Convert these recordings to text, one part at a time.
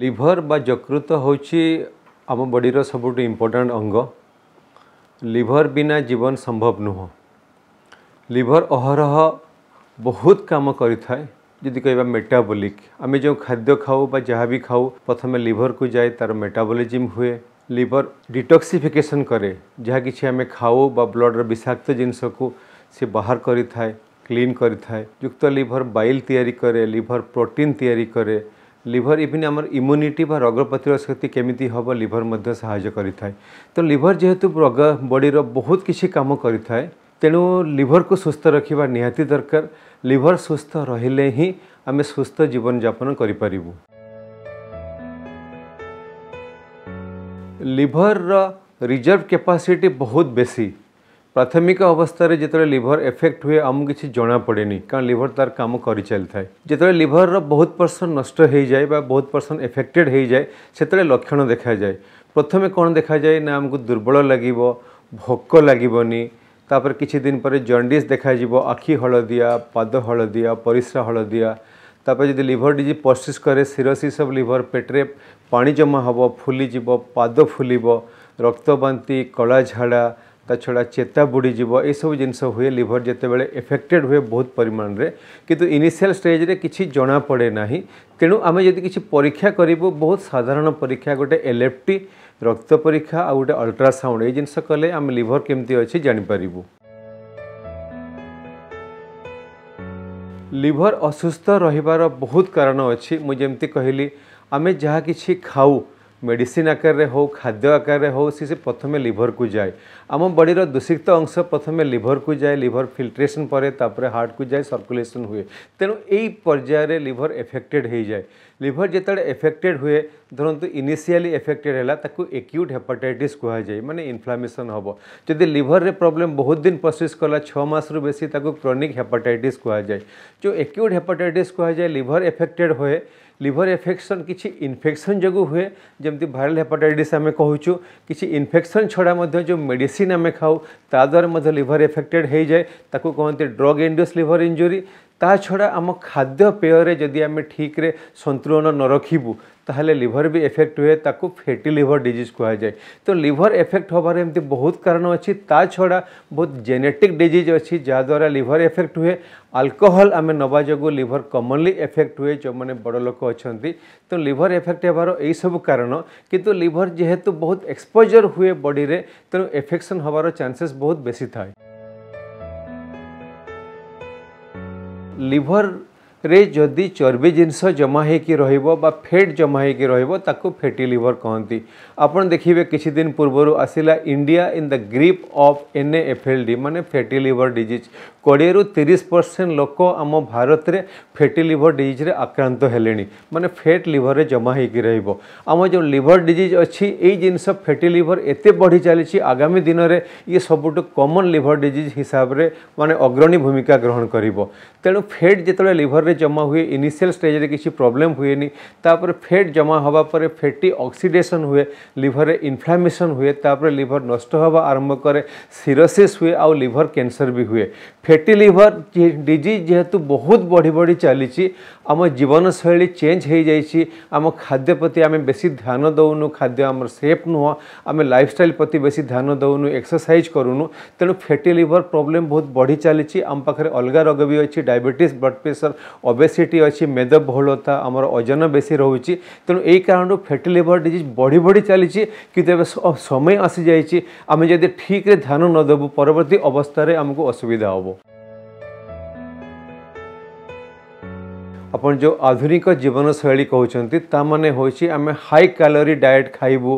liver बा जकृत हूँ आम बडी सब इम्पोर्टाट अंग लिभर बिना जीवन संभव नुह लिभर अहरह बहुत कम करदी कह मेटाबोलिक आम जो खाद्य खाऊ जहाँ भी खाऊ प्रथम लिभर को जाए तार मेटाबोलीजिम हुए लिभर डिटक्सीफिकेसन कै जहाँ कि आम खाऊ बा ब्लडर विषाक्त जिनस को सी बाहर करें क्लीन करें युक्त लिभर बाइल या लिभर प्रोटीन या লিভর ইভিন আমার ইম্যুনিটি বা রোগ প্রতিরোধ শক্তি কেমিতি হব লিভর মধ্যে সাহায্য করে থাকে তো লিভর যেহেতু রোগ বডির বহুত কিছু কাম করে থাকে তেণু লিভরକୁ ସୁସ୍ଥ ରଖିବା ନିହାତି ଦରକାର ଲିଭର ସୁସ୍ଥ ରହିଲେ ହିଁ ଆମେ ସୁସ୍ଥ ଜୀବନଯାପନ କରିପାରିବୁ ଲିଭରର ରିଜର୍ଭ କ୍ୟାପାସିଟି ବହୁତ ବେଶୀ ପ୍ରାଥମିକ ଅବସ୍ଥାରେ ଯେତେବେଳେ ଲିଭର ଏଫେକ୍ଟ ହୁଏ ଆମକୁ କିଛି ଜଣାପଡ଼େନି କାରଣ ଲିଭର ତାର କାମ କରିଚାଲିଥାଏ ଯେତେବେଳେ ଲିଭରର ବହୁତ ପରସେଣ୍ଟ ନଷ୍ଟ ହୋଇଯାଏ ବା ବହୁତ ପରସେଣ୍ଟ ଏଫେକ୍ଟେଡ଼ ହୋଇଯାଏ ସେତେବେଳେ ଲକ୍ଷଣ ଦେଖାଯାଏ ପ୍ରଥମେ କ'ଣ ଦେଖାଯାଏ ନା ଆମକୁ ଦୁର୍ବଳ ଲାଗିବ ଭୋକ ଲାଗିବନି ତାପରେ କିଛି ଦିନ ପରେ ଜଣ୍ଡିସ୍ ଦେଖାଯିବ ଆଖି ହଳଦିଆ ପାଦ ହଳଦିଆ ପରିସ୍ରା ହଳଦିଆ ତାପରେ ଯଦି ଲିଭର ଡିଜିଜ୍ ପରସିସ୍ କରେ ସିରୋସିସ୍ ଅଫ୍ ଲିଭର ପେଟରେ ପାଣି ଜମା ହେବ ଫୁଲିଯିବ ପାଦ ଫୁଲିବ ରକ୍ତବାନ୍ତି କଳା ଝାଡ଼ା ତା ଛଡ଼ା ଚେତା ବୁଡ଼ିଯିବ ଏସବୁ ଜିନିଷ ହୁଏ ଲିଭର ଯେତେବେଳେ ଏଫେକ୍ଟେଡ଼ ହୁଏ ବହୁତ ପରିମାଣରେ କିନ୍ତୁ ଇନିସିଆଲ୍ ଷ୍ଟେଜ୍ରେ କିଛି ଜଣାପଡ଼େ ନାହିଁ ତେଣୁ ଆମେ ଯଦି କିଛି ପରୀକ୍ଷା କରିବୁ ବହୁତ ସାଧାରଣ ପରୀକ୍ଷା ଗୋଟେ ଏଲ୍ ଏଫ୍ ଟି ରକ୍ତ ପରୀକ୍ଷା ଆଉ ଗୋଟେ ଅଲ୍ଟ୍ରାସାଉଣ୍ଡ ଏଇ ଜିନିଷ କଲେ ଆମେ ଲିଭର କେମିତି ଅଛି ଜାଣିପାରିବୁ ଲିଭର ଅସୁସ୍ଥ ରହିବାର ବହୁତ କାରଣ ଅଛି ମୁଁ ଯେମିତି କହିଲି ଆମେ ଯାହା କିଛି ଖାଉ मेडिसिन आकार रे हो खाद्य आकार रे हो सी से प्रथम लिभर को जाए आम बडी दूषित अंश प्रथम लिभर को जाए लिभर फिल्ट्रेसन पर हार्ट को जाए सर्कुलेसन हुए तेणु यही पर्यायर लिभर एफेक्टेड हो जाए लिभर जिते एफेक्टेड हुए धरतु इनिशियाली एफेक्टेड है एक्यूट हेपाटाइट कहुए मैंने इनफ्लामेसन हम जदि लिभर में प्रोब्लेम बहुत दिन प्रसिस् कला छःमास बेसी क्रोनिक हेपाटाइट कहुए जो एक्यूट हेपाटाइट कहुए लिभर एफेक्टेड हुए लिभर एफेक्शन किसी इनफेक्शन जो हुए जमी भाइराल हेपाटाइटिस आम कहूँ किसी इनफेक्शन छड़ा जो मेडिसिन आम खाऊ ताद्वारा लिभर एफेक्टेड हो जाए कहते ड्रग इंड्यूस लिभर इंजुरी ता छड़ा आम खाद्यपेयर जदि आम ठिक्रे सतुलन न रखू तालोले लिभर भी एफेक्ट हुए फैटी लिभर डीज कह जाए तो लिभर एफेक्ट हबार एम बहुत कारण अच्छी ता छड़ा बहुत जेनेटिक डीज अच्छी जहाद्वारा लिभर एफेक्ट हुए अल्कोहल आम नवा जो लिभर कमनली एफेक्ट हुए जो मैंने बड़लोक अच्छा तो लिभर एफेक्ट हेबार यही सब कारण कितु लिभर जेहेतु बहुत एक्सपोजर हुए बडी तेणु तो एफेक्शन हबार चान्सेस बहुत बेसी था लिभर ରେ ଯଦି ଚର୍ବି ଜିନିଷ ଜମା ହେଇକି ରହିବ ବା ଫେଟ୍ ଜମା ହେଇକି ରହିବ ତାକୁ ଫେଟି ଲିଭର୍ କହନ୍ତି ଆପଣ ଦେଖିବେ କିଛି ଦିନ ପୂର୍ବରୁ ଆସିଲା India in the grip of N F L D ମାନେ ଫେଟି ଲିଭର୍ ଡିଜିଜ୍ କୋଡ଼ିଏରୁ ତିରିଶ ପରସେଣ୍ଟ ଲୋକ ଆମ ଭାରତରେ फैटी लिभर डीज्रे आक्रांत है मानते फैट लिभर जमा आम जो लिभर डीज अच्छी जिनस फैटी लिभर एत बढ़ी चली आगामी दिन में ये सबुठ कमन लिभर डीज हिसाब से मानते अग्रणी भूमिका ग्रहण कर तेणु फेट जो लिभर में जमा हुए इनिशियल स्टेज में किसी प्रोब्लेम हुए नहीं फैट जमा हाँपर फैटी अक्सीडेसन हुए लिभर में इनफ्लामेसन हुए लिभर नष्ट आरंभ कै सीरोसीस हुए आउ लिभर कैनसर भी हुए फैटी लिभर डीज जेहेतु बहुत बढ़ी बढ़ी चली आम जीवनशैली चेंज हो जाम खाद्य प्रति आम बेस ध्यान दौनु खाद्य आम सेफ नुह आम लाइफ स्टाइल प्रति बेस ध्यान दौनु एक्सरसाइज करूनु तेणु फैटी लिभर प्रोब्लेम बहुत बढ़ी चली आम पाखे अलग रोग भी अच्छी डायबेट ब्लड प्रेसर ओबेसीटी अच्छी मेद बहुलता आम ओजन बेस रोच तेणु यही कारण फैटी लिभर डीज बढ़ी बढ़ी चली समय आसी जामें जब ठिक्रे ध्यान नदबू परवर्त अवस्था आमको असुविधा हाँ आप जो आधुनिक जीवनशैली कहते हैं ता आम हाई कैलोरी डाइट खाइबू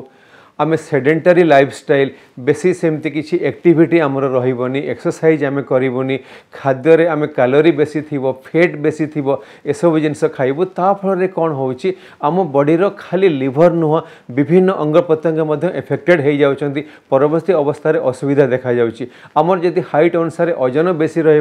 आम सेडेटरी लाइफ स्टाइल बेस सेमती किसी एक्टिविटी आमर रही एक्सरसाइज आम कर खाद्य आम कालोरी बेस थी फैट बेस थी एसबू जिन खाइबू ताफल कौन होम बडीर खाली लिभर नुह विभिन्न अंग प्रत्यंग एफेक्टेड हो जाऊँच अवस्था असुविधा देखा जामर जब हाइट अनुसार ओजन बेसी आई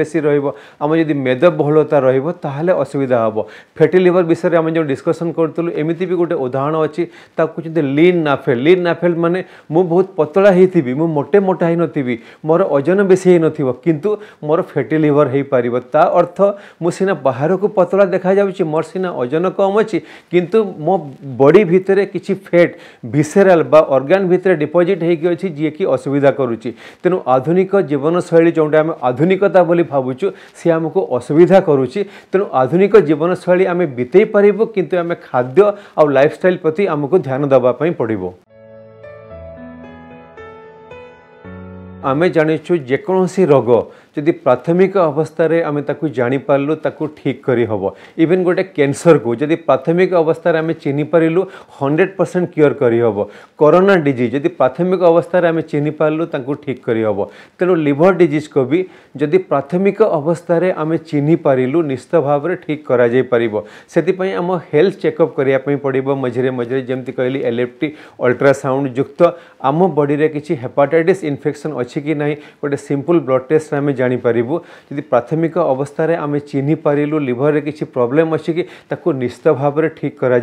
बेस रम जी मेद बहुलता रहा असुविधा हम फैटी लिभर विषय में आम जो डिस्कसन करूँ एमती भी गोटे उदाहरण अच्छी ताकू लिन लीन नाफेल लीन नाफेल माने मुझ बहुत पतला ही मुझ मोटे मोटा ही नी मोर ओजन बेसी कि मोर फैटी लिवर हो पार ता अर्थ मुझना बाहर को पतला देखा जाऊँगी मोर सीना ओजन कम अच्छी कितु मो बड़ी भितर कि फैट भिसेराल अर्गान भितर डिपोजिट होसुविधा करुच्च तेणु आधुनिक जीवनशैली जोटा आम आधुनिकता भावुँ सी आमको असुविधा करुच्च तेणु आधुनिक जीवनशैली आम बीते पारू कि आम खाद्य आ लाइफस्टाइल प्रति आमको ध्यान देवाई पड़े ପଡ଼ିବ ଆମେ ଜାଣିଛୁ ଯେକୌଣସି ରୋଗ जदि प्राथमिक अवस्था रे आम जापरलु ताकू ठीक करहब इवेन गोटे कैंसर को जदि प्राथमिक अवस्था आम चिन्ह पारू हंड्रेड परसेंट क्योर करहब करोना डीज जदि प्राथमिक अवस्था आम चिन्हपारू ताक ठीक करहब तेणु लिभर डीज को भी जदि प्राथमिक अवस्था आम चिन्ह चिन्हपारू निश्चित भाव में ठीक करम हेल्थ चेकअप करने पड़े मझे मझे जमी कहली एलएफ्टी अल्ट्रासाउंड युक्त आम बडी किसी हेपाटाइट इनफेक्शन अच्छी कि ना गोटे सिंपल ब्लड टेस्ट आम जानते जापरबू जी प्राथमिक अवस्था आम चिन्ह पारू लिभर में किसी प्रोब्लेम अच्छी निश्चित भाव में ठीक कर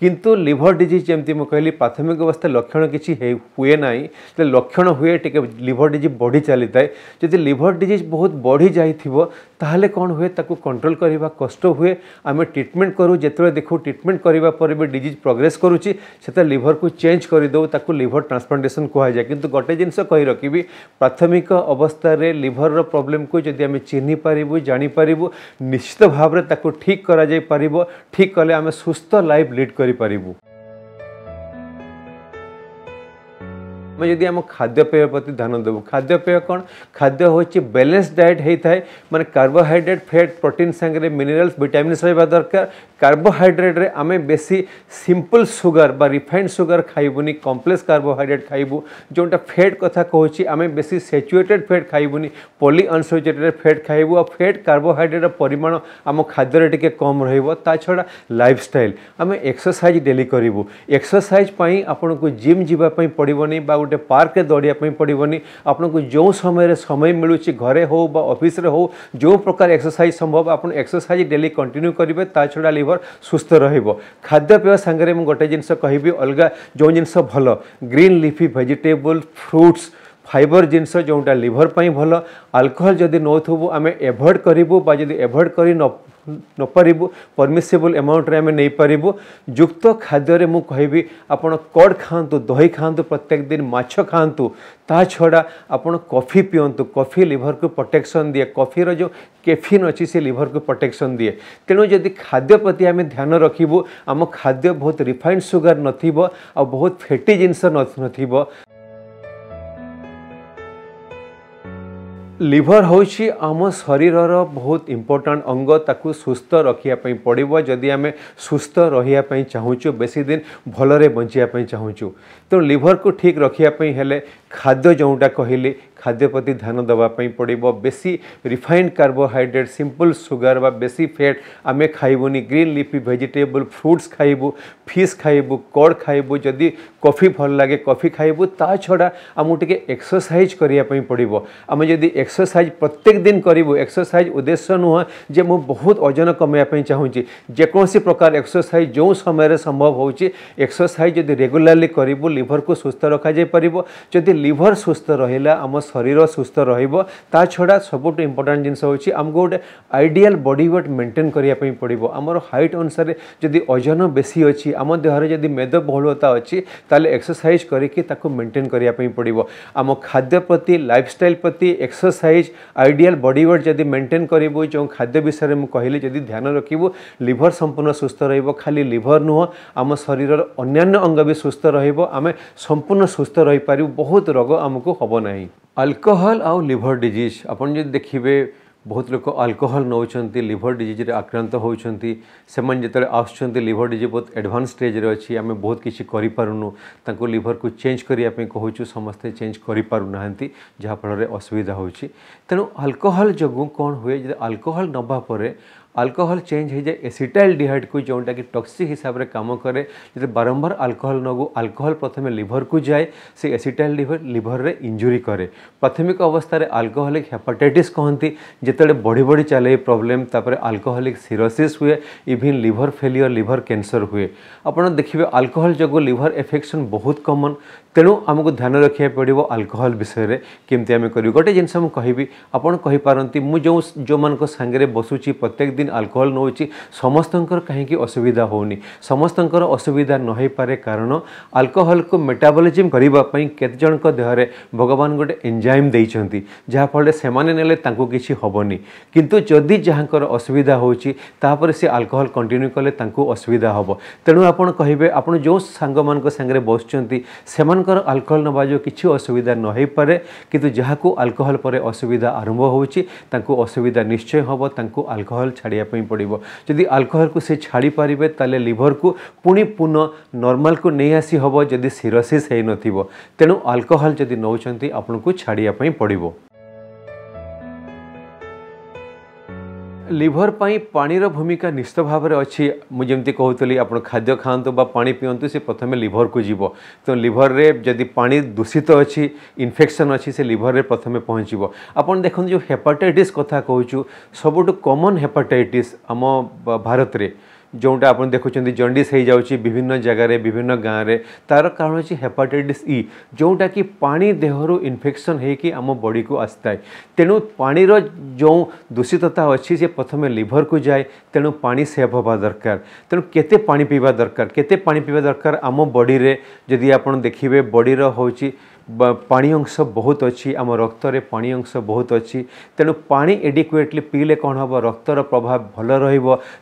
किंतु लिभर डीज जमी कहली प्राथमिक अवस्था लक्षण किसी हुए ना तो लक्षण हुए टी लिभर डीज बढ़ी चली थाए जदि लिभर डीज बहुत बढ़ी जा ताहले कौन हुए ताको कंट्रोल करवा कष्ट हुए आम ट्रिटमेंट करूँ जिते देखू ट्रिटमेंट करापर भी डीज प्रोग्रेस करुच्चे लिभर को चेंज करदेव ताको लिभर ट्रांसप्लांटेसन कहुए कि गोटे जिनस रखी प्राथमिक अवस्था लिभर घर प्रोब्लेम को जदि आम चिन्हपरबु जापरबु निश्चित भाव ठीक कर ठीक कले आम सुस्थ लाइफ लिड करूँ आम जी आम खाद्यपेय प्रति ध्यान देव खाद्यपेय कौन खाद्य हूँ बैलेन्स डाएट होता है मैं कार्बोहैड्रेट फैट प्रोटीन सांग में मिनेराल्स भिटामिन्स रहा दरकार कार्बोहैड्रेट आम बेसी सिंपल सुगर बा रिफाइंड सुगर खाइबुनि कम्प्लेक्स कार्बोहैड्रेट खाइबू जोटा फैट कथा कहूँ आम बेस सेचुएटेड फैट खाइबुनि पलिअनसेचुएटेड फैट खाइबू और फैट कार्बोहैड्रेट परिमाण आम खाद्य टी कम रहा छड़ा लाइफ स्टाइल आम एक्सरसाइज डेली करूँ एक्सरसाइज पर जिम जावाई पड़ोनी তে পার্কে দৌড়িয়া পই পড়িবনি আপণক যেও সময়ৰে সময় মিলুচি ঘরে हो बा অফিসে রে हो जो प्रकार एक्सरसाइज সম্ভব আপণ এক্সারসাইজ ডেইলি কন্টিনিউ করিব তাছড়া লিভার সুস্থ রইব খাদ্য পিয়ে সাঙ্গরে গটা জিনস কইবি আলগা জৌ জিনস ভালো green leafy vegetable fruits fibre জিনস জৌটা লিভার পই ভালো অ্যালকোহল যদি নথব আমি এভয়েড করিব বা যদি এভয়েড করি ন नपरबु परमिशेबुल एमाउंट्रे आम नहीं पारू युक्त खाद्य मुझे कहि आप कड खात दही खातु प्रत्येक दिन मातु ता छड़ा आपड़ कफि पिंतु कफि लिभर को प्रोटेक्शन दिए कफिर जो केफिन अच्छी से लिभर को प्रोटेक्शन दिए तेणु जदि खाद्य प्रति आम ध्यान रखू आम खाद्य बहुत रिफाइंड सुगार नथिबो नथ बहुत फैटी जिनस नथिबो लिभर हूँ आम शरीर बहुत इम्पोर्टाट अंग ताकि सुस्थ रखापी पड़ो जदि आम सुस्थ रही चाहूँ बेसी दिन भल्द बचाप लिभर को ठीक रखापी खाद्य जोटा कहली खाद्य प्रति ध्यान देवाई पड़े बेसी रिफाइंड कार्बोहड्रेट सिंपल सुगर बेसी फैट आम खाइबुनि ग्रीन लिफी भेजिटेबल फ्रूट्स खाइबू फिश खाइबू कड खाइबु जदि कफी भल लगे कफी खाइबू ता छड़ा आम टे एक्सरसाइज करवाई पड़ो आम जदि एक्सरसाइज प्रत्येक दिन करूँ एक्सरसाइज उद्देश्य नुह जे मुझ बहुत ओजन कमेपी चाहूँगी जेकोसी प्रकार एक्सरसाइज जो समय संभव होक्सरसाइज जदि रेगुला करूँ लिभर को सुस्थ रखा जा पार्ब जदि लिभर सुस्थ रहा आम ଶରୀର ସୁସ୍ଥ ରହିବ ତା ଛଡ଼ା ସବୁଠୁ ଇମ୍ପୋର୍ଟାଣ୍ଟ ଜିନିଷ ହେଉଛି ଆମକୁ ଗୋଟେ ଆଇଡ଼ିଆଲ୍ ବଡି ୱେଟ୍ ମେଣ୍ଟେନ୍ କରିବା ପାଇଁ ପଡ଼ିବ ଆମର ହାଇଟ୍ ଅନୁସାରେ ଯଦି ଓଜନ ବେଶୀ ଅଛି ଆମ ଦେହରେ ଯଦି ମେଦବହୁଳତା ଅଛି ତାହେଲେ ଏକ୍ସରସାଇଜ୍ କରିକି ତାକୁ ମେଣ୍ଟେନ୍ କରିବା ପାଇଁ ପଡ଼ିବ ଆମ ଖାଦ୍ୟ ପ୍ରତି ଲାଇଫଷ୍ଟାଇଲ୍ ପ୍ରତି ଏକ୍ସରସାଇଜ୍ ଆଇଡ଼ିଆଲ୍ ବଡି ୱେଟ୍ ଯଦି ମେଣ୍ଟେନ୍ କରିବୁ ଯେଉଁ ଖାଦ୍ୟ ବିଷୟରେ ମୁଁ କହିଲି ଯଦି ଧ୍ୟାନ ରଖିବୁ লিভর সম্পূর্ণ সুস্থ রহব খালি লিভর নুহ আম শরীরর অন্যান্য অঙ্গ বি সুস্থ রহব আমি সম্পূর্ণ সুস্থ রহিপারু বহুত রোগ আমি হব না ଆଲକୋହଲ ଆଉ ଲିଭର ଡିଜିଜ୍ ଆପଣ ଯଦି ଦେଖିବେ ବହୁତ ଲୋକ ଆଲକୋହଲ ନେଉଛନ୍ତି ଲିଭର ଡିଜିଜ୍ରେ ଆକ୍ରାନ୍ତ ହେଉଛନ୍ତି ସେମାନେ ଯେତେବେଳେ ଆସୁଛନ୍ତି ଲିଭର ଡିଜିଜ୍ ବହୁତ ଆଡ଼ଭାନ୍ସ ଷ୍ଟେଜ୍ରେ ଅଛି ଆମେ ବହୁତ କିଛି କରିପାରୁନୁ ତାଙ୍କୁ ଲିଭରକୁ ଚେଞ୍ଜ କରିବା ପାଇଁ କହୁଛୁ ସମସ୍ତେ ଚେଞ୍ଜ କରିପାରୁନାହାନ୍ତି ଯାହାଫଳରେ ଅସୁବିଧା ହେଉଛି ତେଣୁ ଆଲକୋହଲ ଯୋଗୁଁ କ'ଣ ହୁଏ ଯଦି ଆଲକୋହଲ ନେବା ପରେ अल्कोहल चेंज हो जाए एसीटाइल डीहड को जोटा कि टक्सी हिसाब से कम कैर जो बारंबार अल्कोहल नगु आल्कोहल प्रथम लिभर को जाए से एसीटाइल लिभर में इंजुरी कै प्राथमिक अवस्था आल्कोहलिक हेपाटाइटिस कहते जिते बढ़ी बढ़ी चले प्रोब्लेम तपर आल्कोहलिक सीरोसीस हुए even liver failure liver cancer हुए आप देखिए आल्कोहल जो लिभर एफेक्शन बहुत कमन तेणु आमको ध्यान रखा पड़ो आल्कोहल विषय में कमी आम कर गोटे जिनस कहि आपंती मुझे जो मान संगे बसुच्छी प्रत्येक दिन ड्रिंकिंग आल्कोहल नौ समस्त कहीं असुविधा हो समस्त असुविधा नईपे कारण आल्कोहल को मेटाबलीजिम करने केतज देहर भगवान गोटे एंजाइम देहाफल से किसी हेनी कितु जदि जहाँ असुविधा होपर से आल्कोहल कंटिन्यू कले असुविधा हे तेणु आपड़ कहे आप जो सांग मांगे बस चर आल्कोहल नवा जो कि असुविधा नई पारे कि को आल्कोहल पर असुविधा आरंभ होसुविधा निश्चय हम ताकि छाड़ करने पड़ो जदि आलकोहल को सी छाड़ पारे तेल लिभर को पुणी पुनः नर्माल को नहीं आसी हम जदि सीरोसीस्व तेणु आल्कोहल जदि नौ आपन को छाड़ियापड़ लिभर पर भूमिका निश्चित भाव में अच्छी मुझे कहती आप खाद्य खातु बा पा पीतु से प्रथम लिभर को जीव तो लिभर में जदि पा दूषित अच्छी इनफेक्शन अच्छी से लिभर में प्रथम पहुँच आप देखते जो हेपाटाइट कथा कहूँ सबुठ कमन हेपाटाइट आम भारत में ଯେଉଁଟା ଆପଣ ଦେଖୁଛନ୍ତି ଜଣ୍ଡିସ୍ ହୋଇଯାଉଛି ବିଭିନ୍ନ ଜାଗାରେ ବିଭିନ୍ନ ଗାଁରେ ତା'ର କାରଣ ହେଉଛି ହେପାଟାଇଟିସ୍ ଇ ଯେଉଁଟାକି ପାଣି ଦେହରୁ ଇନଫେକ୍ସନ୍ ହୋଇକି ଆମ ବଡ଼ିକୁ ଆସିଥାଏ ତେଣୁ ପାଣିର ଯେଉଁ ଦୂଷିତତା ଅଛି ସେ ପ୍ରଥମେ ଲିଭରକୁ ଯାଏ ତେଣୁ ପାଣି ସେଭ୍ ହେବା ଦରକାର ତେଣୁ କେତେ ପାଣି ପିଇବା ଦରକାର କେତେ ପାଣି ପିଇବା ଦରକାର ଆମ ବଡ଼ିରେ ଯଦି ଆପଣ ଦେଖିବେ ବଡ଼ିର ହେଉଛି पा अंश बहुत अच्छी आम रक्त पा अंश बहुत अच्छी तेणु पा एडिकुएटली पीले कौन हम रक्तर प्रभाव भल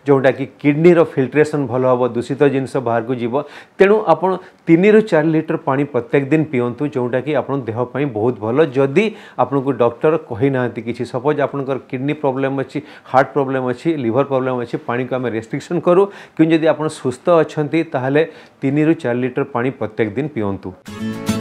रोटा किडनी फिल्ट्रेसन भल हम दूषित जिनस बाहर को जीव तेणु आपनि चार लिटर पा प्रत्येक दिन पीवं जोटा कि आप देहपाई बहुत भल जदि आपन को डक्टर कही ना कि सपोज आपर किडनी प्रोब्लेम अच्छी हार्ट प्रोब्लेम अच्छी लिभर प्रोब्लेम अच्छी पा को आम रेस्ट्रिक्शन करूँ कि आप सुस्थ अच्छा तीन रु चार लिटर पा प्रत्येक दिन पीवं